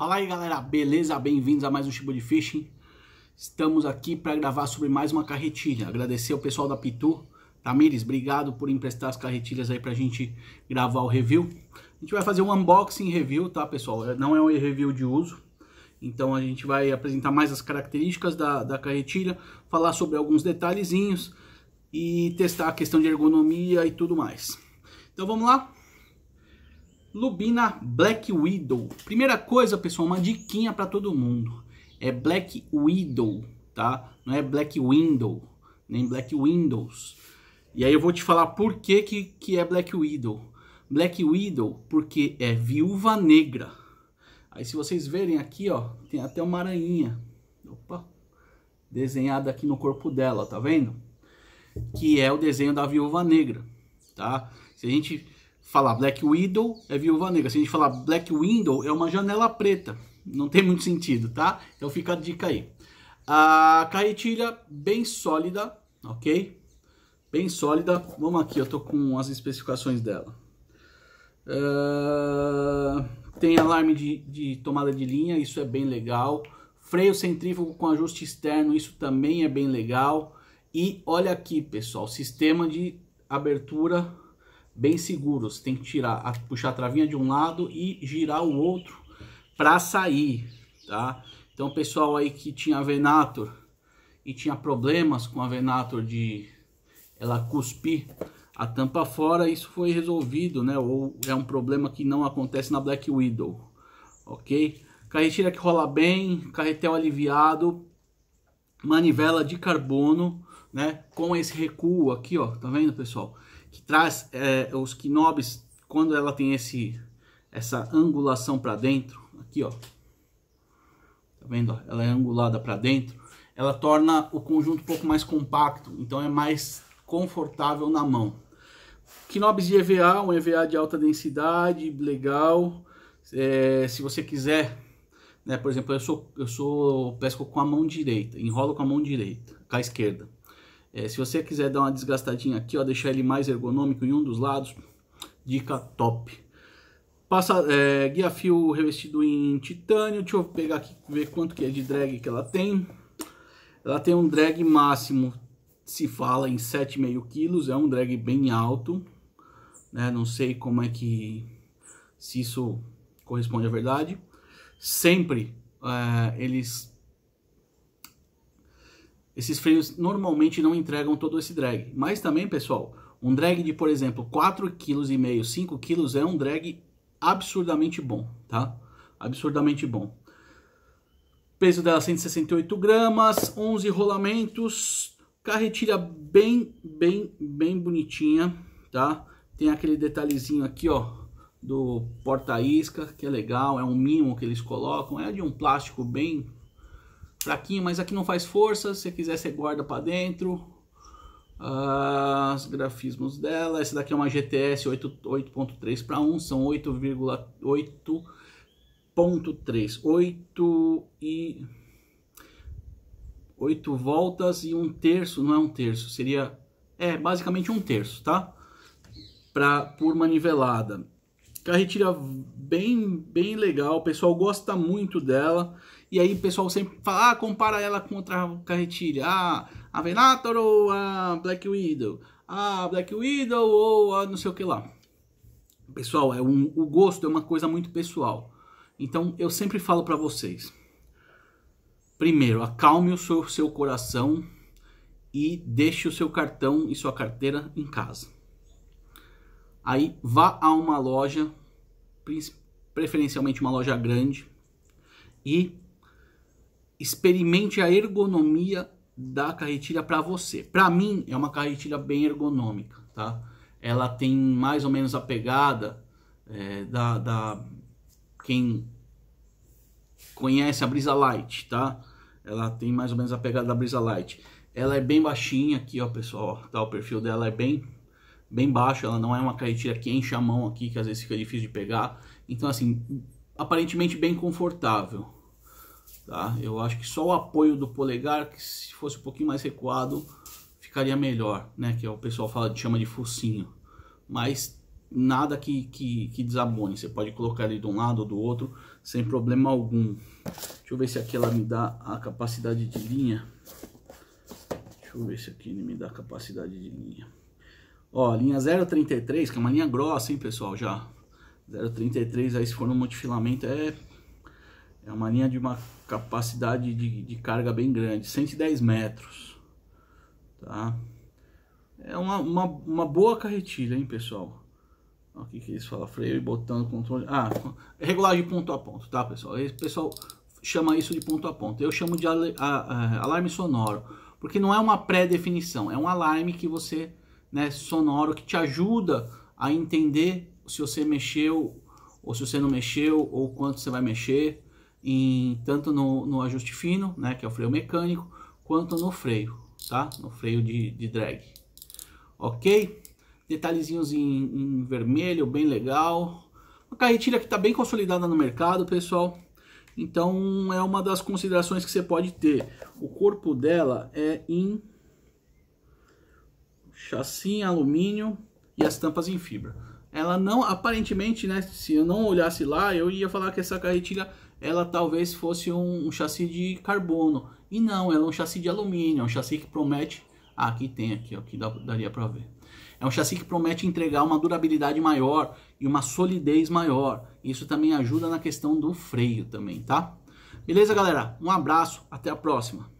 Fala aí galera, beleza? Bem-vindos a mais um Chibo de Fishing. Estamos aqui para gravar sobre mais uma carretilha. Agradecer ao pessoal da Pitu. Tamires, obrigado por emprestar as carretilhas aí para a gente gravar o review. A gente vai fazer um unboxing review, tá pessoal? É, não é um review de uso. Então a gente vai apresentar mais as características da, da carretilha, falar sobre alguns detalhezinhos e testar a questão de ergonomia e tudo mais. Então vamos lá? Lubina Black Widow. Primeira coisa, pessoal, uma diquinha para todo mundo. É Black Widow, tá? Não é Black Window, nem Black Windows. E aí eu vou te falar por que, que, que é Black Widow. Black Widow porque é viúva negra. Aí se vocês verem aqui, ó, tem até uma aranha. Opa! Desenhada aqui no corpo dela, tá vendo? Que é o desenho da viúva negra, tá? Se a gente falar Black Widow é Viúva Negra. Se a gente falar Black Window, é uma janela preta. Não tem muito sentido, tá? Então fica a dica aí. A carretilha bem sólida, ok? Bem sólida. Vamos aqui, eu tô com as especificações dela. Uh, tem alarme de, de tomada de linha, isso é bem legal. Freio centrífugo com ajuste externo, isso também é bem legal. E olha aqui, pessoal, sistema de abertura bem seguro. Você tem que tirar, puxar a travinha de um lado e girar o outro para sair, tá? Então, pessoal aí que tinha Venator e tinha problemas com a Venator de ela cuspir a tampa fora, isso foi resolvido, né? Ou é um problema que não acontece na Black Widow, ok? Carretilha que rola bem, carretel aliviado, manivela de carbono, né? Com esse recuo aqui, ó, tá vendo, pessoal? que traz é, os knobs quando ela tem esse essa angulação para dentro, aqui ó, tá vendo? Ela é angulada para dentro, ela torna o conjunto um pouco mais compacto, então é mais confortável na mão. Knobs de EVA, um EVA de alta densidade, legal. É, se você quiser, né, por exemplo, eu sou eu sou pesco com a mão direita, enrolo com a mão direita, com a esquerda. É, se você quiser dar uma desgastadinha aqui, ó, deixar ele mais ergonômico em um dos lados, dica top. Passa é, guia fio revestido em titânio, deixa eu pegar aqui ver quanto que é de drag que ela tem. Ela tem um drag máximo, se fala em 7,5 kg, é um drag bem alto. Né? Não sei como é que, se isso corresponde à verdade. Sempre é, eles esses freios normalmente não entregam todo esse drag. Mas também, pessoal, um drag de, por exemplo, 4,5 kg, 5 kg é um drag absurdamente bom, tá? Absurdamente bom. Peso dela 168 gramas, 11 rolamentos, carretilha bem, bem, bem bonitinha, tá? Tem aquele detalhezinho aqui, ó, do porta-isca, que é legal, é um mimo que eles colocam, é de um plástico bem fraquinho, mas aqui não faz força. Se quiser, você guarda para dentro. Ah, os grafismos dela. Essa daqui é uma GTS 8.3 para 1, são 8,8.3. 8 e 8 voltas e um terço, não é um terço, seria é basicamente um terço, tá? Para por manivelada. Carretilha bem bem legal, o pessoal gosta muito dela. E aí o pessoal sempre fala, ah, compara ela com outra carretilha. Ah, a Venator ou a Black Widow. Ah, Black Widow ou a não sei o que lá. Pessoal, é um, o gosto é uma coisa muito pessoal. Então eu sempre falo para vocês. Primeiro, acalme o seu, seu coração e deixe o seu cartão e sua carteira em casa. Aí vá a uma loja, preferencialmente uma loja grande, e experimente a ergonomia da carretilha para você. Para mim, é uma carretilha bem ergonômica, tá? Ela tem mais ou menos a pegada é, da, da quem conhece a Brisa Light, tá? Ela tem mais ou menos a pegada da Brisa Light. Ela é bem baixinha aqui, ó, pessoal. Tá, o perfil dela é bem bem baixo. Ela não é uma carretilha que enche a mão aqui, que às vezes fica difícil de pegar. Então, assim, aparentemente bem confortável. Tá? Eu acho que só o apoio do polegar, que se fosse um pouquinho mais recuado, ficaria melhor, né? Que é o pessoal fala, chama de focinho. Mas nada que, que, que, desabone. Você pode colocar ele de um lado ou do outro sem problema algum. Deixa eu ver se aqui ela me dá a capacidade de linha. Deixa eu ver se aqui ele me dá a capacidade de linha. Ó, linha 0,33, que é uma linha grossa, hein, pessoal, já. 0,33, aí se for no multifilamento é é uma linha de uma capacidade de, de carga bem grande, 110 metros. Tá? É uma, uma, uma boa carretilha, hein, pessoal? O que, que eles falam? Freio e botão, controle. Ah, é regulagem ponto a ponto, tá, pessoal? Esse pessoal chama isso de ponto a ponto. Eu chamo de alarme sonoro, porque não é uma pré-definição, é um alarme que você, né, sonoro, que te ajuda a entender se você mexeu ou se você não mexeu ou quanto você vai mexer em, tanto no, no ajuste fino, né, que é o freio mecânico, quanto no freio, tá? No freio de, de drag, ok? Detalhezinhos em, em vermelho, bem legal. Uma carretilha que está bem consolidada no mercado, pessoal. Então é uma das considerações que você pode ter. O corpo dela é em chassi em alumínio e as tampas em fibra. Ela não, aparentemente, né, se eu não olhasse lá, eu ia falar que essa carretilha ela talvez fosse um, um, chassi de carbono. E não, ela é um chassi de alumínio, é um chassi que promete... Ah, aqui tem aqui, ó, que dá, daria para ver. É um chassi que promete entregar uma durabilidade maior e uma solidez maior. Isso também ajuda na questão do freio também, tá? Beleza, galera? Um abraço, até a próxima.